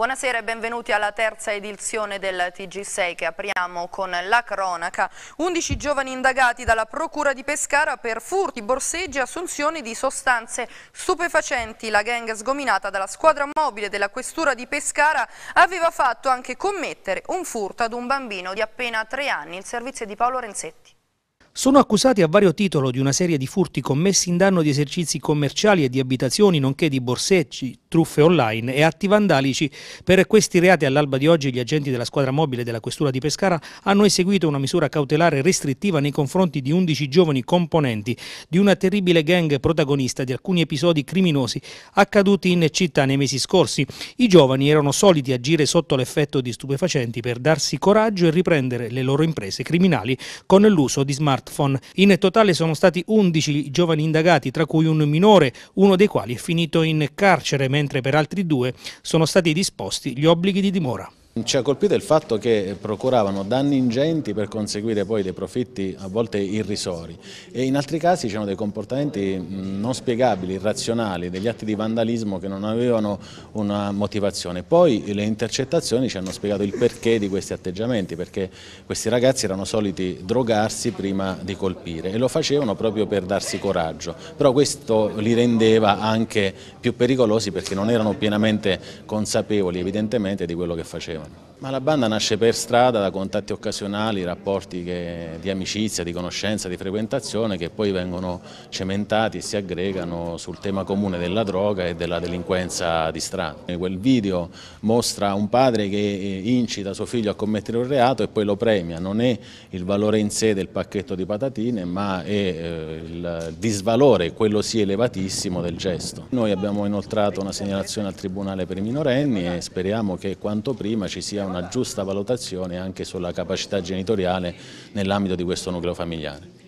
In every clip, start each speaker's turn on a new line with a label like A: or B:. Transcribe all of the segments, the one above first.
A: Buonasera e benvenuti alla terza edizione del TG6 che apriamo con la cronaca. 11 giovani indagati dalla Procura di Pescara per furti, borseggi e assunzioni di sostanze stupefacenti. La gang sgominata dalla squadra mobile della Questura di Pescara aveva fatto anche commettere un furto ad un bambino di appena 3 anni. Il servizio di Paolo Renzetti
B: sono accusati a vario titolo di una serie di furti commessi in danno di esercizi commerciali e di abitazioni, nonché di borsecci, truffe online e atti vandalici. Per questi reati all'alba di oggi gli agenti della squadra mobile della Questura di Pescara hanno eseguito una misura cautelare restrittiva nei confronti di 11 giovani componenti di una terribile gang protagonista di alcuni episodi criminosi accaduti in città nei mesi scorsi. I giovani erano soliti agire sotto l'effetto di stupefacenti per darsi coraggio e riprendere le loro imprese criminali con l'uso di smartphone smartphone. In totale sono stati 11 giovani indagati, tra cui un minore, uno dei quali è finito in carcere, mentre per altri due sono stati disposti
C: gli obblighi di dimora. Ci ha colpito il fatto che procuravano danni ingenti per conseguire poi dei profitti a volte irrisori e in altri casi c'erano dei comportamenti non spiegabili, irrazionali, degli atti di vandalismo che non avevano una motivazione. Poi le intercettazioni ci hanno spiegato il perché di questi atteggiamenti, perché questi ragazzi erano soliti drogarsi prima di colpire e lo facevano proprio per darsi coraggio, però questo li rendeva anche più pericolosi perché non erano pienamente consapevoli evidentemente di quello che facevano. Ma la banda nasce per strada da contatti occasionali, rapporti che, di amicizia, di conoscenza, di frequentazione che poi vengono cementati e si aggregano sul tema comune della droga e della delinquenza di strada. Quel video mostra un padre che eh, incita suo figlio a commettere un reato e poi lo premia. Non è il valore in sé del pacchetto di patatine ma è eh, il disvalore, quello sì elevatissimo, del gesto. Noi abbiamo inoltrato una segnalazione al Tribunale per i minorenni e speriamo che quanto prima ci sia una una giusta valutazione anche sulla capacità genitoriale nell'ambito di questo nucleo familiare.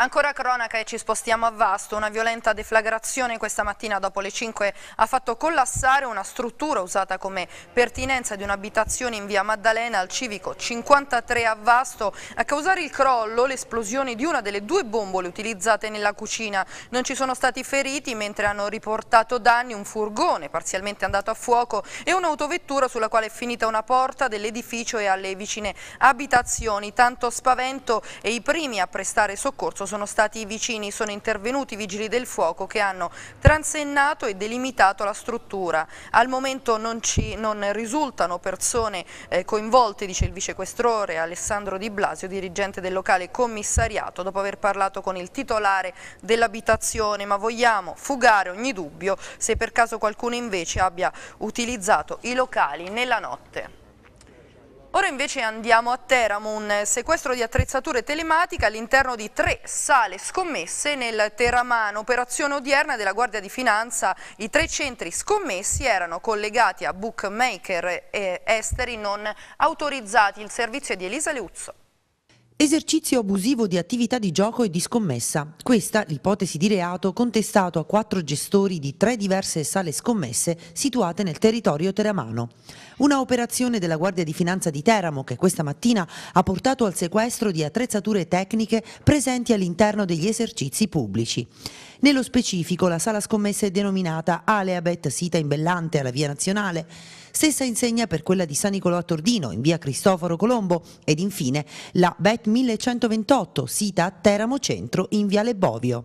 A: Ancora cronaca e ci spostiamo a Vasto. Una violenta deflagrazione questa mattina dopo le 5 ha fatto collassare una struttura usata come pertinenza di un'abitazione in via Maddalena al civico 53 a Vasto. A causare il crollo l'esplosione di una delle due bombole utilizzate nella cucina. Non ci sono stati feriti mentre hanno riportato danni un furgone parzialmente andato a fuoco e un'autovettura sulla quale è finita una porta dell'edificio e alle vicine abitazioni. Tanto spavento e i primi a prestare soccorso sono stati vicini, sono intervenuti i vigili del fuoco che hanno transennato e delimitato la struttura. Al momento non, ci, non risultano persone eh, coinvolte, dice il vicequestrore Alessandro Di Blasio, dirigente del locale commissariato, dopo aver parlato con il titolare dell'abitazione, ma vogliamo fugare ogni dubbio se per caso qualcuno invece abbia utilizzato i locali nella notte. Ora invece andiamo a Teramo, un sequestro di attrezzature telematiche all'interno di tre sale scommesse nel Teramano. Operazione odierna della Guardia di Finanza, i tre centri scommessi erano collegati a bookmaker esteri non autorizzati. Il servizio è di Elisa Leuzzo.
D: Esercizio abusivo di attività di gioco e di scommessa. Questa l'ipotesi di reato contestato a quattro gestori di tre diverse sale scommesse situate nel territorio teramano. Una operazione della Guardia di Finanza di Teramo che questa mattina ha portato al sequestro di attrezzature tecniche presenti all'interno degli esercizi pubblici. Nello specifico la sala scommessa è denominata Aleabet, sita in Bellante alla via nazionale, stessa insegna per quella di San Nicolò a Tordino in via Cristoforo Colombo ed infine la Bet 1128, sita a Teramo Centro in viale Bovio.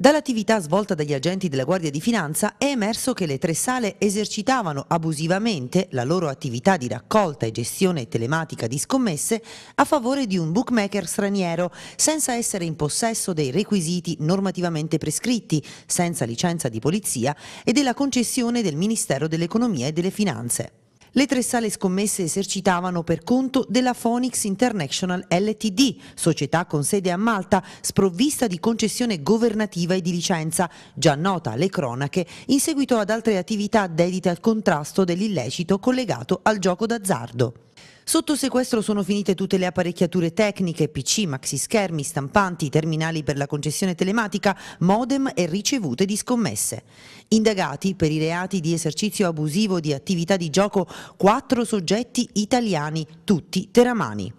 D: Dall'attività svolta dagli agenti della Guardia di Finanza è emerso che le tre sale esercitavano abusivamente la loro attività di raccolta e gestione telematica di scommesse a favore di un bookmaker straniero, senza essere in possesso dei requisiti normativamente prescritti, senza licenza di polizia e della concessione del Ministero dell'Economia e delle Finanze. Le tre sale scommesse esercitavano per conto della Phoenix International LTD, società con sede a Malta, sprovvista di concessione governativa e di licenza, già nota alle cronache, in seguito ad altre attività dedite al contrasto dell'illecito collegato al gioco d'azzardo. Sotto sequestro sono finite tutte le apparecchiature tecniche, PC, maxi schermi, stampanti, terminali per la concessione telematica, modem e ricevute di scommesse. Indagati per i reati di esercizio abusivo di attività di gioco quattro soggetti italiani, tutti teramani.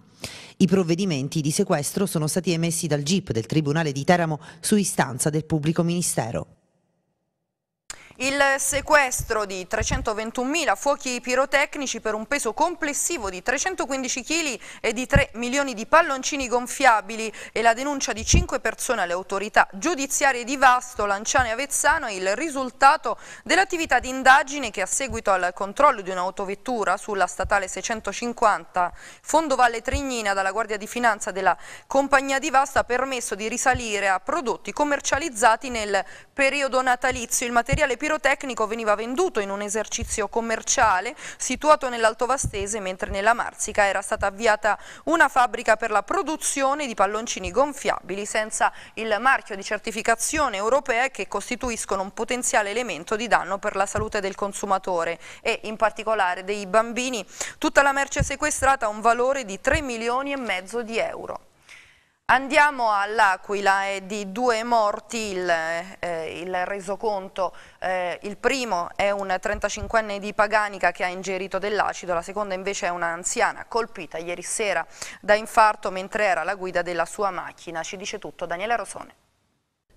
D: I provvedimenti di sequestro sono stati emessi dal GIP del Tribunale di Teramo su istanza del pubblico ministero.
A: Il sequestro di 321.000 fuochi pirotecnici per un peso complessivo di 315 kg e di 3 milioni di palloncini gonfiabili e la denuncia di 5 persone alle autorità giudiziarie di Vasto, Lanciano e Avezzano è il risultato dell'attività di indagine che a seguito al controllo di un'autovettura sulla statale 650 Fondo Valle Trignina dalla Guardia di Finanza della Compagnia di Vasto ha permesso di risalire a prodotti commercializzati nel periodo natalizio il materiale pirotecnico pirotecnico veniva venduto in un esercizio commerciale situato nell'Alto Vastese, mentre nella Marsica era stata avviata una fabbrica per la produzione di palloncini gonfiabili senza il marchio di certificazione europea che costituiscono un potenziale elemento di danno per la salute del consumatore e in particolare dei bambini. Tutta la merce sequestrata ha un valore di 3 milioni e mezzo di euro. Andiamo all'Aquila e di due morti il, eh, il resoconto, eh, il primo è un 35enne di Paganica che ha ingerito dell'acido, la seconda invece è un'anziana colpita ieri sera da infarto mentre era alla guida della sua macchina, ci dice tutto Daniela Rosone.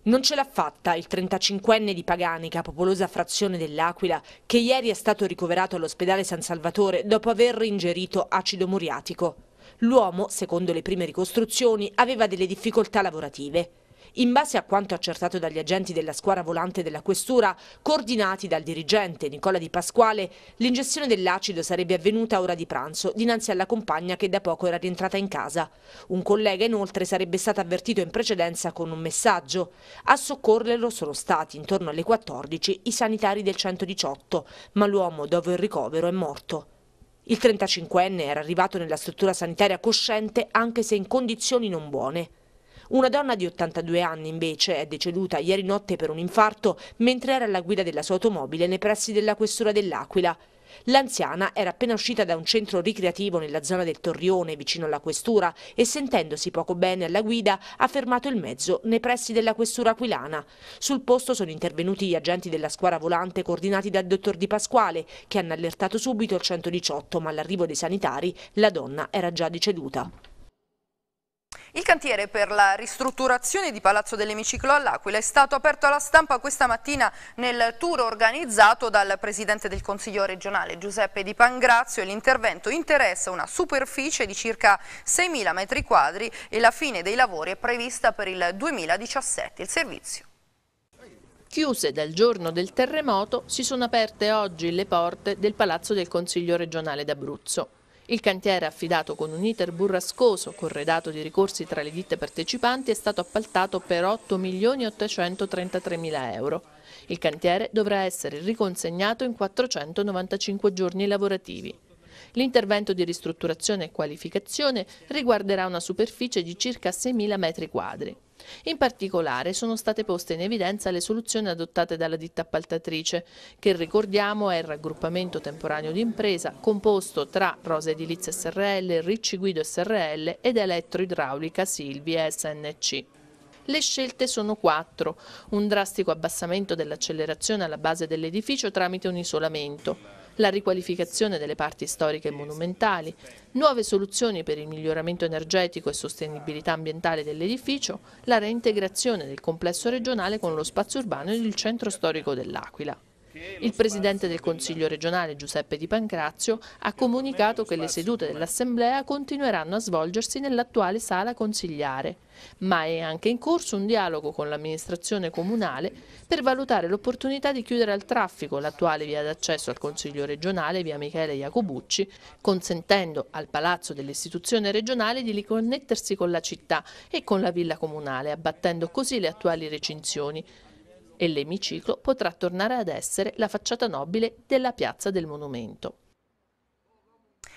E: Non ce l'ha fatta il 35enne di Paganica, popolosa frazione dell'Aquila, che ieri è stato ricoverato all'ospedale San Salvatore dopo aver ingerito acido muriatico. L'uomo, secondo le prime ricostruzioni, aveva delle difficoltà lavorative. In base a quanto accertato dagli agenti della squadra volante della Questura, coordinati dal dirigente Nicola Di Pasquale, l'ingestione dell'acido sarebbe avvenuta a ora di pranzo, dinanzi alla compagna che da poco era rientrata in casa. Un collega inoltre sarebbe stato avvertito in precedenza con un messaggio. A soccorrerlo sono stati, intorno alle 14, i sanitari del 118, ma l'uomo, dopo il ricovero, è morto. Il 35enne era arrivato nella struttura sanitaria cosciente anche se in condizioni non buone. Una donna di 82 anni invece è deceduta ieri notte per un infarto mentre era alla guida della sua automobile nei pressi della questura dell'Aquila. L'anziana era appena uscita da un centro ricreativo nella zona del Torrione, vicino alla questura, e sentendosi poco bene alla guida ha fermato il mezzo nei pressi della questura aquilana. Sul posto sono intervenuti gli agenti della squadra volante coordinati dal dottor Di Pasquale, che hanno allertato subito il 118, ma all'arrivo dei sanitari la donna era già deceduta.
A: Il cantiere per la ristrutturazione di Palazzo dell'Emiciclo all'Aquila è stato aperto alla stampa questa mattina nel tour organizzato dal Presidente del Consiglio regionale Giuseppe Di Pangrazio. L'intervento interessa una superficie di circa 6.000 metri quadri e la fine dei lavori è prevista per il 2017. Il servizio.
F: Chiuse dal giorno del terremoto, si sono aperte oggi le porte del Palazzo del Consiglio regionale d'Abruzzo. Il cantiere affidato con un iter burrascoso, corredato di ricorsi tra le ditte partecipanti, è stato appaltato per 8.833.000 euro. Il cantiere dovrà essere riconsegnato in 495 giorni lavorativi. L'intervento di ristrutturazione e qualificazione riguarderà una superficie di circa 6.000 metri quadri. In particolare sono state poste in evidenza le soluzioni adottate dalla ditta appaltatrice, che ricordiamo è il raggruppamento temporaneo d'impresa composto tra Rosa Edilizia SRL, Ricci Guido SRL ed Elettroidraulica Silvia SNC. Le scelte sono quattro, un drastico abbassamento dell'accelerazione alla base dell'edificio tramite un isolamento, la riqualificazione delle parti storiche e monumentali, nuove soluzioni per il miglioramento energetico e sostenibilità ambientale dell'edificio, la reintegrazione del complesso regionale con lo spazio urbano e il centro storico dell'Aquila. Il Presidente del Consiglio regionale Giuseppe Di Pancrazio ha comunicato che le sedute dell'Assemblea continueranno a svolgersi nell'attuale sala consigliare, ma è anche in corso un dialogo con l'amministrazione comunale per valutare l'opportunità di chiudere al traffico l'attuale via d'accesso al Consiglio regionale via Michele Iacobucci, consentendo al Palazzo dell'Istituzione regionale di riconnettersi con la città e con la villa comunale, abbattendo così le attuali recinzioni e l'emiciclo potrà tornare ad essere la facciata nobile della piazza del monumento.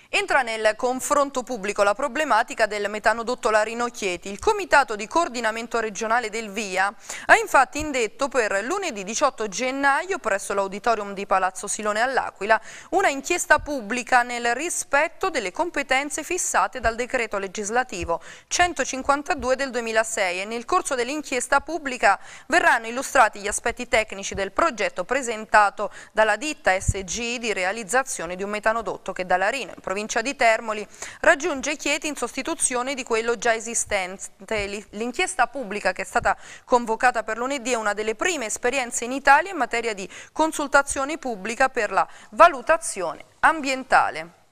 A: Entra nel confronto pubblico la problematica del metanodotto Larino-Chieti. Il Comitato di Coordinamento Regionale del VIA ha infatti indetto per lunedì 18 gennaio presso l'auditorium di Palazzo Silone all'Aquila una inchiesta pubblica nel rispetto delle competenze fissate dal decreto legislativo 152 del 2006 e nel corso dell'inchiesta pubblica verranno illustrati gli aspetti tecnici del progetto presentato dalla ditta SG di realizzazione di un metanodotto che da Larino in provincia provincia di Termoli, raggiunge Chieti in sostituzione di quello già esistente. L'inchiesta pubblica che è stata convocata per lunedì è una delle prime esperienze in Italia in materia di consultazione pubblica per la valutazione ambientale.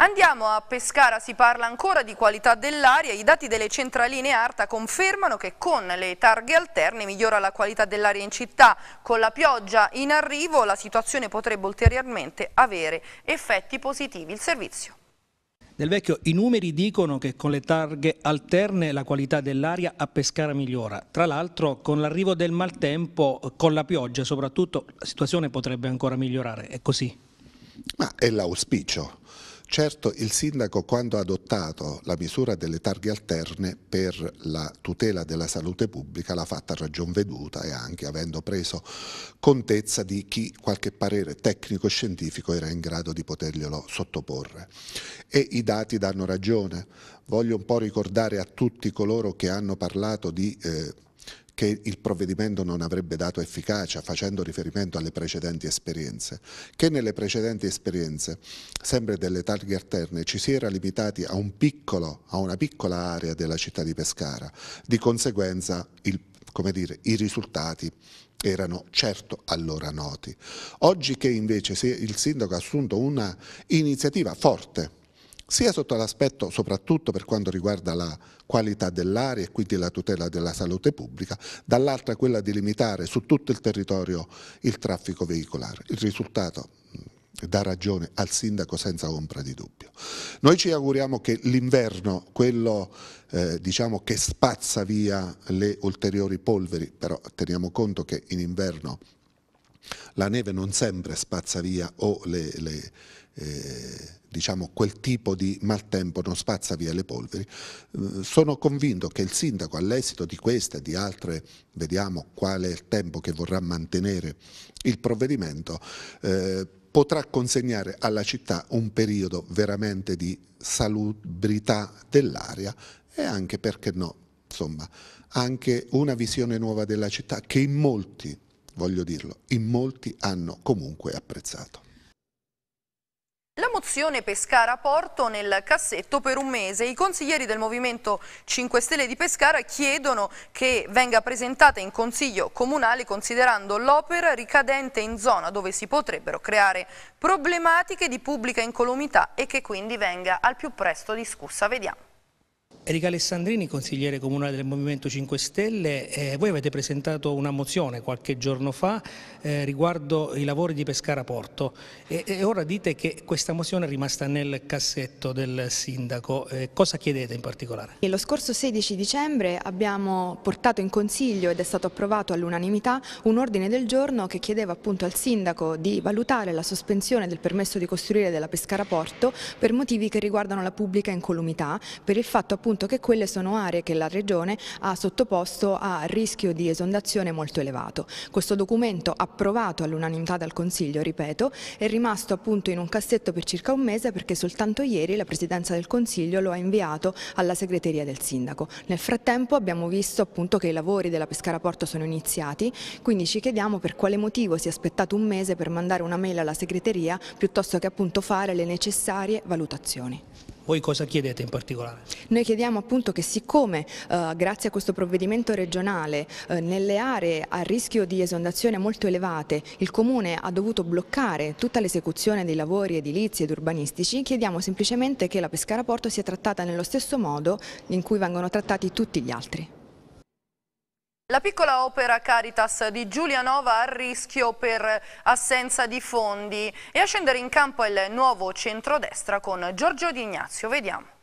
A: Andiamo a Pescara, si parla ancora di qualità dell'aria, i dati delle centraline ARTA confermano che con le targhe alterne migliora la qualità dell'aria in città, con la pioggia in arrivo la situazione potrebbe ulteriormente avere effetti positivi. Il servizio.
B: Nel Vecchio i numeri dicono che con le targhe alterne la qualità dell'aria a Pescara migliora. Tra l'altro con l'arrivo del maltempo, con la pioggia soprattutto, la situazione potrebbe ancora migliorare. È così?
G: Ma è l'auspicio Certo il sindaco quando ha adottato la misura delle targhe alterne per la tutela della salute pubblica l'ha fatta a ragion veduta e anche avendo preso contezza di chi qualche parere tecnico-scientifico era in grado di poterglielo sottoporre. E i dati danno ragione. Voglio un po' ricordare a tutti coloro che hanno parlato di... Eh, che il provvedimento non avrebbe dato efficacia facendo riferimento alle precedenti esperienze, che nelle precedenti esperienze, sempre delle targhe alterne, ci si era limitati a, un piccolo, a una piccola area della città di Pescara, di conseguenza il, dire, i risultati erano certo allora noti. Oggi che invece il sindaco ha assunto una iniziativa forte sia sotto l'aspetto soprattutto per quanto riguarda la qualità dell'aria e quindi la tutela della salute pubblica, dall'altra quella di limitare su tutto il territorio il traffico veicolare. Il risultato dà ragione al sindaco senza ombra di dubbio. Noi ci auguriamo che l'inverno, quello eh, diciamo che spazza via le ulteriori polveri, però teniamo conto che in inverno la neve non sempre spazza via o le, le eh, diciamo, quel tipo di maltempo non spazza via le polveri. Eh, sono convinto che il sindaco all'esito di questa e di altre, vediamo quale è il tempo che vorrà mantenere il provvedimento, eh, potrà consegnare alla città un periodo veramente di salubrità dell'aria e anche, perché no, insomma, anche una visione nuova della città che in molti, voglio dirlo, in molti hanno comunque apprezzato.
A: La mozione Pescara Porto nel cassetto per un mese. I consiglieri del Movimento 5 Stelle di Pescara chiedono che venga presentata in Consiglio Comunale considerando l'opera ricadente in zona dove si potrebbero creare problematiche di pubblica incolumità e che quindi venga al più presto discussa. Vediamo.
B: Erika Alessandrini, consigliere comunale del Movimento 5 Stelle, eh, voi avete presentato una mozione qualche giorno fa eh, riguardo i lavori di Pescara Porto e, e, ora dite che questa mozione è rimasta nel cassetto del sindaco, eh, cosa chiedete in particolare?
H: E lo scorso 16 dicembre abbiamo portato in consiglio ed è stato approvato all'unanimità un ordine del giorno che chiedeva appunto al sindaco di valutare la sospensione del permesso di costruire della Pescara Porto per motivi che riguardano la pubblica incolumità, per il fatto appunto conto che quelle sono aree che la Regione ha sottoposto a rischio di esondazione molto elevato. Questo documento approvato all'unanimità dal Consiglio, ripeto, è rimasto appunto in un cassetto per circa un mese perché soltanto ieri la Presidenza del Consiglio lo ha inviato alla segreteria del Sindaco. Nel frattempo abbiamo visto appunto che i lavori della Pescara Porto sono iniziati, quindi ci chiediamo per quale motivo si è aspettato un mese per mandare una mail alla segreteria piuttosto che appunto fare le necessarie valutazioni.
B: Voi cosa chiedete in particolare?
H: Noi chiediamo appunto che siccome eh, grazie a questo provvedimento regionale eh, nelle aree a rischio di esondazione molto elevate il Comune ha dovuto bloccare tutta l'esecuzione dei lavori edilizi ed urbanistici, chiediamo semplicemente che la Pescara Porto sia trattata nello stesso modo in cui vengono trattati tutti gli altri.
A: La piccola opera Caritas di Giulianova a rischio per assenza di fondi e a scendere in campo è il nuovo centrodestra con Giorgio D'Ignazio. Vediamo.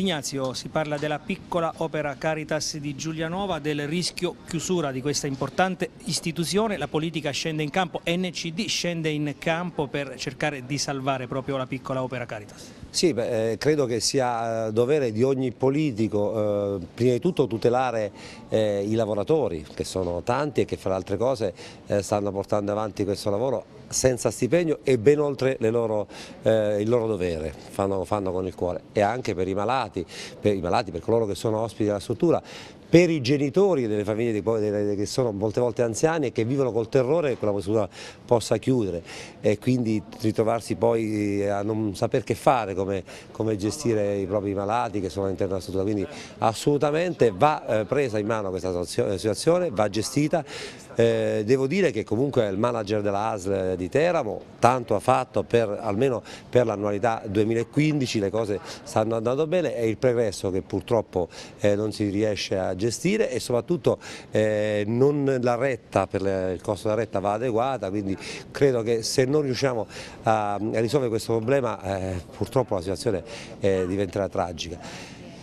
B: Ignazio, si parla della piccola opera Caritas di Giulianova, del rischio chiusura di questa importante istituzione. La politica scende in campo, NCD scende in campo per cercare di salvare proprio la piccola opera Caritas.
I: Sì, beh, eh, credo che sia eh, dovere di ogni politico eh, prima di tutto tutelare eh, i lavoratori che sono tanti e che fra le altre cose eh, stanno portando avanti questo lavoro senza stipendio e ben oltre loro, eh, il loro dovere, fanno, fanno con il cuore e anche per i malati, per i malati, per coloro che sono ospiti della struttura, per i genitori delle famiglie che sono molte volte anziani e che vivono col terrore che quella struttura possa chiudere e quindi ritrovarsi poi eh, a non saper che fare, come, come gestire i propri malati che sono all'interno della struttura. Quindi assolutamente va eh, presa in mano questa situazione, va gestita eh, devo dire che comunque il manager della ASL di Teramo tanto ha fatto per, almeno per l'annualità 2015, le cose stanno andando bene, è il pregresso che purtroppo eh, non si riesce a gestire e soprattutto eh, la retta, le, il costo della retta va adeguata, quindi credo che se non riusciamo a, a risolvere questo problema eh, purtroppo la situazione eh, diventerà tragica.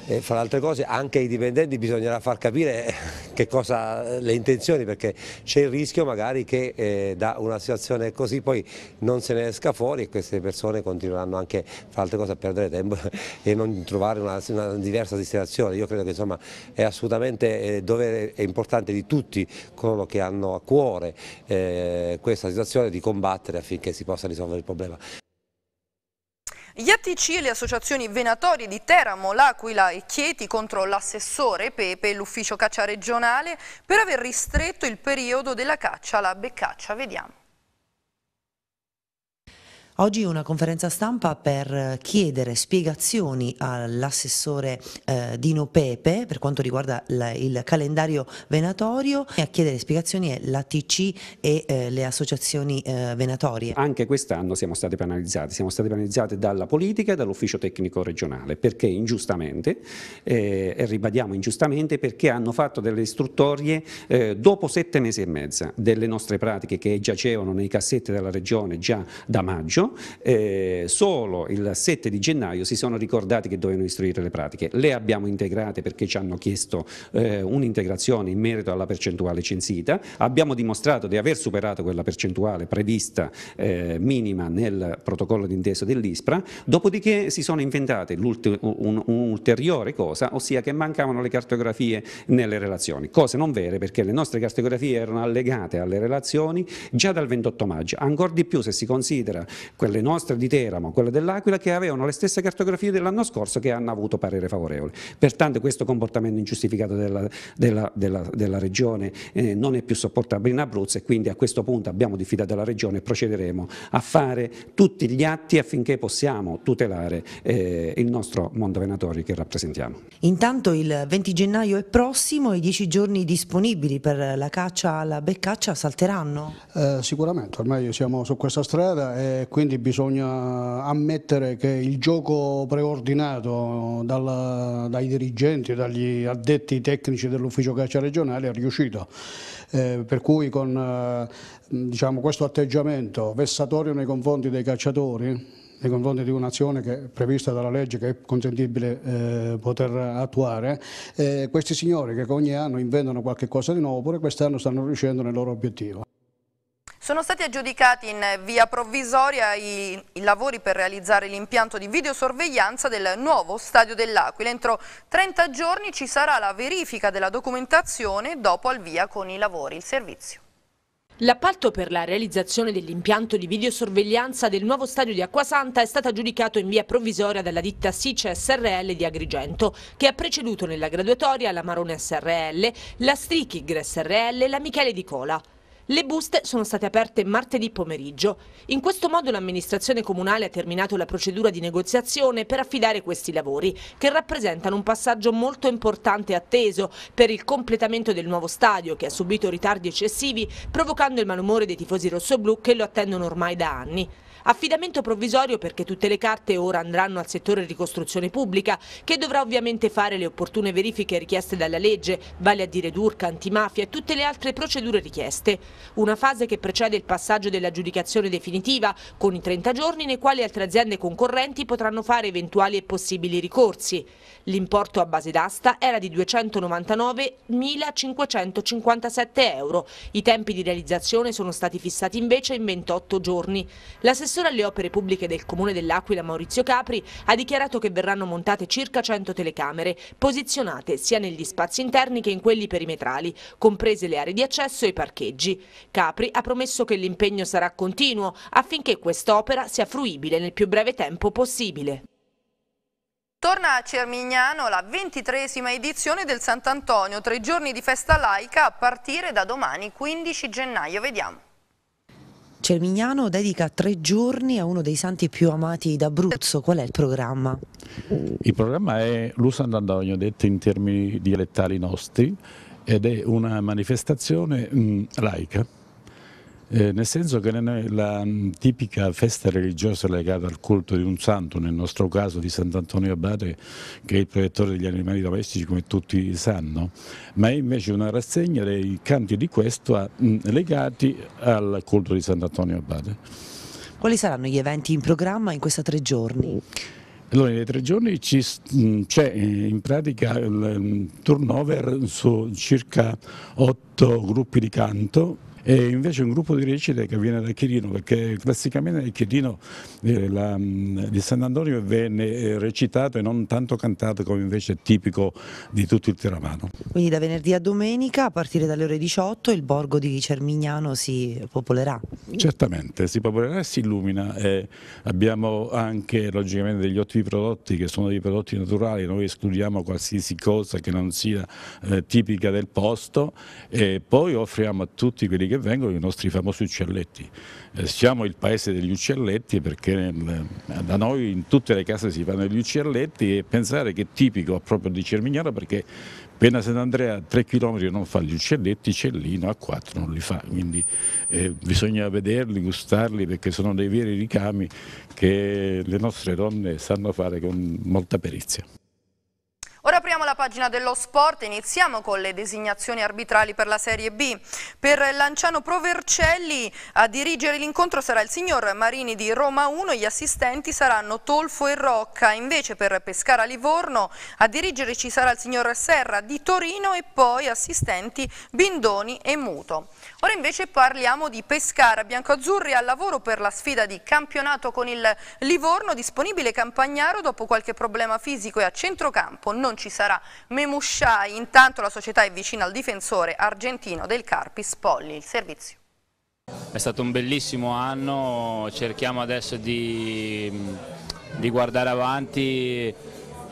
I: E fra le altre cose anche ai dipendenti bisognerà far capire eh, che cosa eh, le intenzioni perché c'è il rischio magari che eh, da una situazione così poi non se ne esca fuori e queste persone continueranno anche fra le altre cose a perdere tempo e non trovare una, una diversa destinazione. Io credo che insomma è assolutamente eh, dovere e importante di tutti coloro che hanno a cuore eh, questa situazione di combattere affinché si possa risolvere il problema.
A: Gli ATC e le associazioni venatorie di Teramo, L'Aquila e Chieti contro l'assessore Pepe e l'ufficio caccia regionale per aver ristretto il periodo della caccia alla beccaccia. Vediamo.
D: Oggi una conferenza stampa per chiedere spiegazioni all'assessore eh, Dino Pepe per quanto riguarda la, il calendario venatorio e a chiedere spiegazioni è
J: l'ATC e eh, le associazioni eh, venatorie. Anche quest'anno siamo stati penalizzati, siamo stati penalizzati dalla politica e dall'ufficio tecnico regionale perché ingiustamente, eh, e ribadiamo ingiustamente, perché hanno fatto delle istruttorie eh, dopo sette mesi e mezzo delle nostre pratiche che giacevano nei cassetti della regione già da maggio eh, solo il 7 di gennaio si sono ricordati che dovevano istruire le pratiche. Le abbiamo integrate perché ci hanno chiesto eh, un'integrazione in merito alla percentuale censita, abbiamo dimostrato di aver superato quella percentuale prevista eh, minima nel protocollo d'intesa dell'ISPRA, dopodiché si sono inventate un'ulteriore cosa, ossia che mancavano le cartografie nelle relazioni, cose non vere perché le nostre cartografie erano allegate alle relazioni già dal 28 maggio, ancora di più se si considera quelle nostre di Teramo, quelle dell'Aquila, che avevano le stesse cartografie dell'anno scorso che hanno avuto parere favorevole. Pertanto questo comportamento ingiustificato della, della, della, della regione eh, non è più sopportabile in Abruzzo e quindi a questo punto abbiamo diffidato la regione e procederemo a fare tutti gli atti affinché possiamo tutelare eh, il nostro mondo venatorio che rappresentiamo. Intanto
D: il 20 gennaio è prossimo e i 10 giorni disponibili per la caccia alla beccaccia salteranno?
B: Eh, sicuramente, ormai siamo su questa strada e quindi quindi bisogna ammettere che il gioco preordinato dal, dai dirigenti, dagli addetti tecnici dell'ufficio caccia regionale è riuscito. Eh, per cui con eh, diciamo, questo atteggiamento vessatorio nei confronti dei cacciatori nei confronti di un'azione che è prevista dalla legge che è consentibile eh, poter attuare, eh, questi signori che ogni anno inventano qualche cosa di nuovo, pure quest'anno stanno riuscendo nel loro obiettivo.
A: Sono stati aggiudicati in via provvisoria i, i lavori per realizzare l'impianto di videosorveglianza del nuovo Stadio dell'Aquila. Entro 30 giorni ci sarà la verifica della documentazione dopo al via con i lavori. Il servizio.
E: L'appalto per la realizzazione dell'impianto di videosorveglianza del nuovo stadio di Acquasanta è stato aggiudicato in via provvisoria dalla ditta SICE SRL di Agrigento, che ha preceduto nella graduatoria la Marone SRL, la Strichig SRL e la Michele Di Cola. Le buste sono state aperte martedì pomeriggio. In questo modo l'amministrazione comunale ha terminato la procedura di negoziazione per affidare questi lavori, che rappresentano un passaggio molto importante e atteso per il completamento del nuovo stadio, che ha subito ritardi eccessivi, provocando il malumore dei tifosi rossoblù che lo attendono ormai da anni. Affidamento provvisorio perché tutte le carte ora andranno al settore ricostruzione pubblica, che dovrà ovviamente fare le opportune verifiche richieste dalla legge, vale a dire Durca, antimafia e tutte le altre procedure richieste. Una fase che precede il passaggio dell'aggiudicazione definitiva, con i 30 giorni nei quali altre aziende concorrenti potranno fare eventuali e possibili ricorsi. L'importo a base d'asta era di 299.557 euro. I tempi di realizzazione sono stati fissati invece in 28 giorni. L'assessore l'assessore alle opere pubbliche del Comune dell'Aquila Maurizio Capri ha dichiarato che verranno montate circa 100 telecamere, posizionate sia negli spazi interni che in quelli perimetrali, comprese le aree di accesso e i parcheggi. Capri ha promesso che l'impegno sarà continuo affinché quest'opera sia fruibile nel più breve tempo possibile.
A: Torna a Cermignano la ventitresima edizione del Sant'Antonio, tre giorni di festa laica a partire da domani 15 gennaio. Vediamo.
D: Cermignano dedica tre giorni a uno dei santi più amati d'Abruzzo. Qual è il programma?
K: Il programma è l'uso l'Usandandogno, detto in termini dialettali nostri, ed è una manifestazione mh, mm, laica eh, nel senso che la tipica festa religiosa legata al culto di un santo, nel nostro caso di Sant'Antonio Abate, che è il protettore degli animali domestici come tutti sanno, ma è invece una rassegna dei canti di questua legati al culto di Sant'Antonio Abate.
D: Quali saranno gli eventi in programma in questi
K: tre giorni? Allora, nei tre giorni c'è eh, in pratica il turnover su circa otto gruppi di canto e invece un gruppo di recite che viene da Chirino, perché classicamente nel Chirino eh, la, mm, di Sant'Antonio venne eh, recitato e non tanto cantato come invece è tipico di tutto il Teramano.
D: Quindi da venerdì a domenica a partire dalle ore 18 il borgo di Cermignano si popolerà?
K: Certamente, si popolerà e si illumina. E abbiamo anche logicamente degli ottimi prodotti che sono dei prodotti naturali, noi escludiamo qualsiasi cosa che non sia eh, tipica del posto e poi offriamo a tutti quelli che che vengono i nostri famosi uccelletti. Eh, siamo il paese degli uccelletti perché nel, eh, da noi in tutte le case si fanno gli uccelletti e pensare che è tipico proprio di Cermignano perché appena Sant'Andrea a 3 km non fa gli uccelletti, Cellino a 4 non li fa, quindi eh, bisogna vederli, gustarli perché sono dei veri ricami che le nostre donne sanno fare con molta perizia.
A: Ora Apriamo la pagina dello sport, iniziamo con le designazioni arbitrali per la Serie B. Per Lanciano Provercelli a dirigere l'incontro sarà il signor Marini di Roma 1, gli assistenti saranno Tolfo e Rocca, invece per Pescara Livorno a dirigere ci sarà il signor Serra di Torino e poi assistenti Bindoni e Muto. Ora invece parliamo di Pescara, Biancoazzurri al lavoro per la sfida di campionato con il Livorno, disponibile Campagnaro dopo qualche problema fisico e a centrocampo non ci sarà sarà Memusciai. Intanto la società è vicina al difensore argentino del Carpis Polli. Il servizio.
L: È stato un bellissimo anno, cerchiamo adesso di, di guardare avanti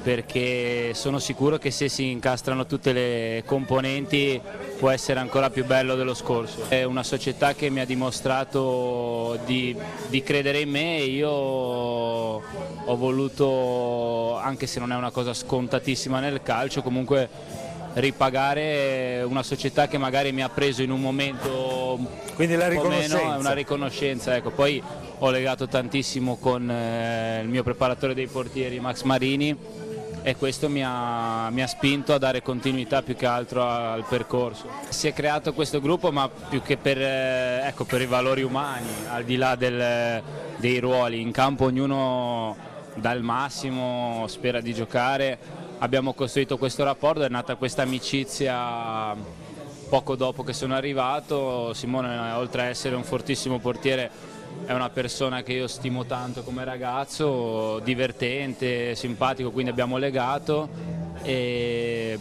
L: perché sono sicuro che se si incastrano tutte le componenti può essere ancora più bello dello scorso. È una società che mi ha dimostrato di, di credere in me e io ho voluto, anche se non è una cosa scontatissima nel calcio, comunque ripagare una società che magari mi ha preso in un momento quindi la riconoscenza meno, è una riconoscenza ecco. poi ho legato tantissimo con eh, il mio preparatore dei portieri Max Marini e questo mi ha, mi ha, spinto a dare continuità più che altro al percorso. Si è creato questo gruppo ma più che per, eh, ecco, per i valori umani, al di là del, dei ruoli, in campo ognuno dà il massimo, spera di giocare, abbiamo costruito questo rapporto, è nata questa amicizia poco dopo che sono arrivato, Simone oltre a essere un fortissimo portiere è una persona che io stimo tanto come ragazzo, divertente, simpatico, quindi abbiamo legato e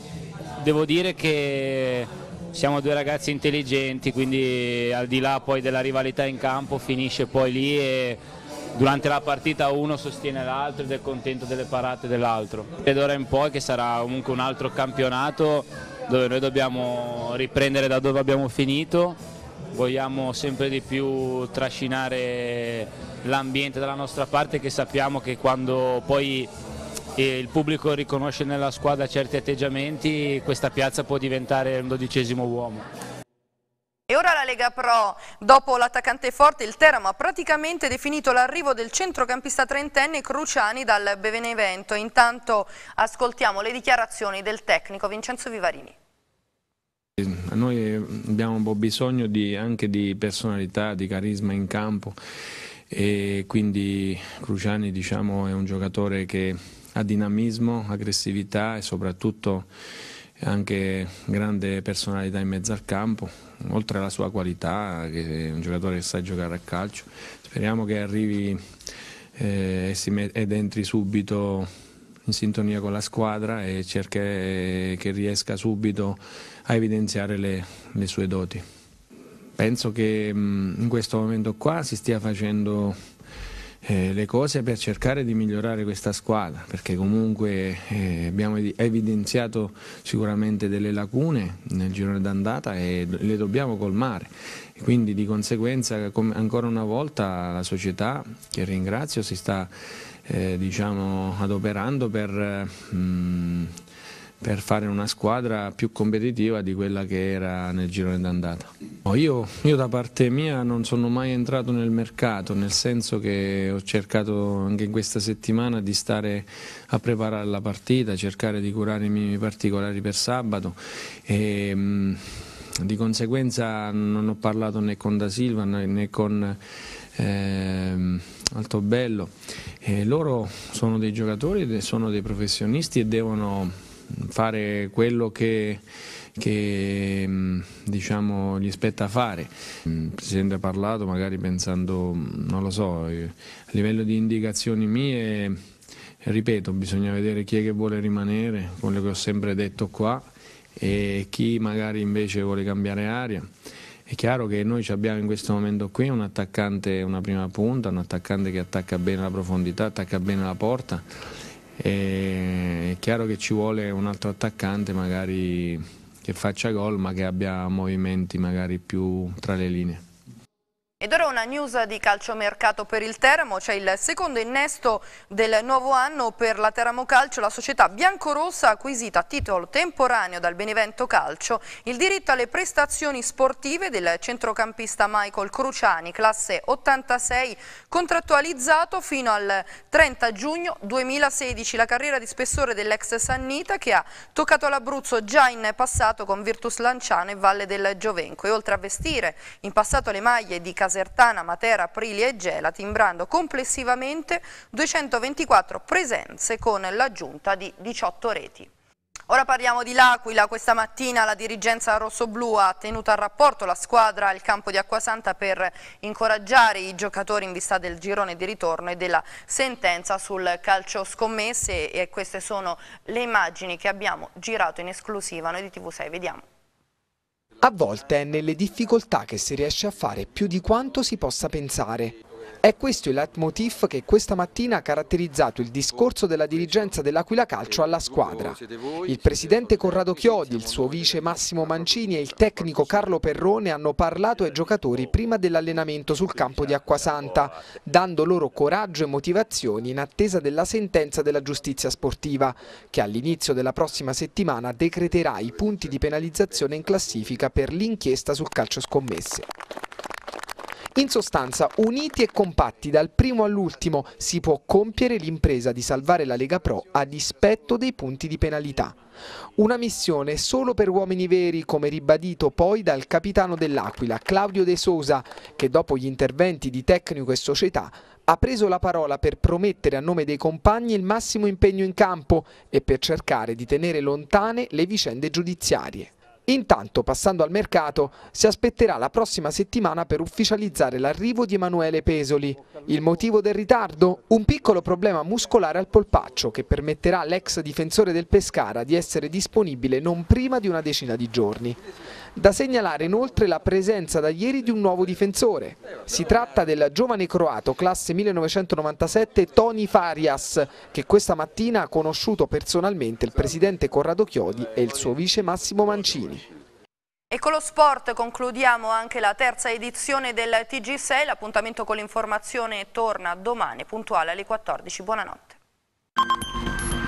L: devo dire che siamo due ragazzi intelligenti, quindi al di là poi della rivalità in campo finisce poi lì e durante la partita uno sostiene l'altro ed è contento delle parate dell'altro. Ed ora in poi che sarà comunque un altro campionato dove noi dobbiamo riprendere da dove abbiamo finito vogliamo sempre di più trascinare l'ambiente dalla nostra parte che sappiamo che quando poi eh, il pubblico riconosce nella squadra certi atteggiamenti questa piazza può diventare un dodicesimo uomo.
A: E ora la Lega Pro, dopo l'attaccante forte il Teramo ha praticamente definito l'arrivo del centrocampista trentenne Cruciani dal Bevenevento. Intanto ascoltiamo le dichiarazioni del tecnico Vincenzo Vivarini
M: noi abbiamo un po' bisogno di, anche di personalità, di carisma in campo e quindi Cruciani diciamo, è un giocatore che ha dinamismo, aggressività e soprattutto anche grande personalità in mezzo al campo, oltre alla sua qualità, che è un giocatore che sa giocare a calcio. Speriamo che arrivi eh, ed entri subito in sintonia con la squadra e cerca che riesca subito a evidenziare le, le sue doti. Penso che mm, in questo momento qua si stia facendo eh, le cose per cercare di migliorare questa squadra, perché comunque eh, abbiamo evidenziato sicuramente delle lacune nel girone d'andata e le dobbiamo colmare. Quindi di conseguenza ancora una volta la società, che ringrazio, si sta eh, diciamo, adoperando per, mh, mm, per, fare una squadra più competitiva di quella che era nel girone d'andata. Io, io da parte mia non sono mai entrato nel mercato, nel senso che ho cercato anche in questa settimana di stare a preparare la partita, cercare di curare i miei particolari per sabato. E, mh, mm, di conseguenza non ho parlato né con Da Silva né con eh, Altobello e loro sono dei giocatori, sono dei professionisti e devono fare quello che, che mm, diciamo, gli spetta fare. Mm, il Presidente ha parlato magari pensando, mm, non lo so, eh, a livello di indicazioni mie, ripeto, bisogna vedere chi è che vuole rimanere, quello che ho sempre detto qua, e chi magari invece vuole cambiare aria. È chiaro che noi abbiamo in questo momento qui un attaccante, una prima punta, un attaccante che attacca bene la profondità, attacca bene la porta. è chiaro che ci vuole un altro attaccante magari che faccia gol ma che abbia movimenti magari più tra le linee.
A: Ed ora una news di calciomercato per il Teramo, c'è cioè il secondo innesto del nuovo anno per la Teramo Calcio, la società biancorossa ha acquisito a titolo temporaneo dal Benevento Calcio il diritto alle prestazioni sportive del centrocampista Michael Cruciani, classe 86, contrattualizzato fino al 30 giugno 2016, la carriera di spessore dell'ex Sannita che ha toccato l'Abruzzo già in passato con Virtus Lanciano e Valle del Giovenco e oltre a vestire in passato le maglie di Casablanca Casertana, Matera, Aprilia e Gela, timbrando complessivamente 224 presenze con l'aggiunta di 18 reti. Ora parliamo di L'Aquila, questa mattina la dirigenza rossoblù ha tenuto a rapporto la squadra al campo di Acquasanta per incoraggiare i giocatori in vista del girone di ritorno e della sentenza sul calcio scommesse e queste sono le immagini che abbiamo girato in esclusiva noi di TV6, vediamo.
N: A volte è nelle difficoltà che si riesce a fare più di quanto si possa pensare. È questo il leitmotiv che questa mattina ha caratterizzato il discorso della dirigenza dell'Aquila Calcio alla squadra. Il presidente Corrado Chiodi, il suo vice Massimo Mancini e il tecnico Carlo Perrone hanno parlato ai giocatori prima dell'allenamento sul campo di Acquasanta, dando loro coraggio e motivazioni in attesa della sentenza della giustizia sportiva, che all'inizio della prossima settimana decreterà i punti di penalizzazione in classifica per l'inchiesta sul calcio scommesse. In sostanza, uniti e compatti dal primo all'ultimo, si può compiere l'impresa di salvare la Lega Pro a dispetto dei punti di penalità. Una missione solo per uomini veri, come ribadito poi dal capitano dell'Aquila, Claudio De Sosa, che dopo gli interventi di tecnico e società ha preso la parola per promettere a nome dei compagni il massimo impegno in campo e per cercare di tenere lontane le vicende giudiziarie. Intanto, passando al mercato, si aspetterà la prossima settimana per ufficializzare l'arrivo di Emanuele Pesoli. Il motivo del ritardo? Un piccolo problema muscolare al polpaccio che permetterà all'ex difensore del Pescara di essere disponibile non prima di una decina di giorni. Da segnalare inoltre la presenza da ieri di un nuovo difensore. Si tratta del giovane croato classe 1997 Tony Farias che questa mattina ha conosciuto personalmente il presidente Corrado Chiodi e il suo vice Massimo Mancini.
A: E con lo sport concludiamo anche la terza edizione del TG6, l'appuntamento con l'informazione torna domani puntuale alle 14. Buonanotte.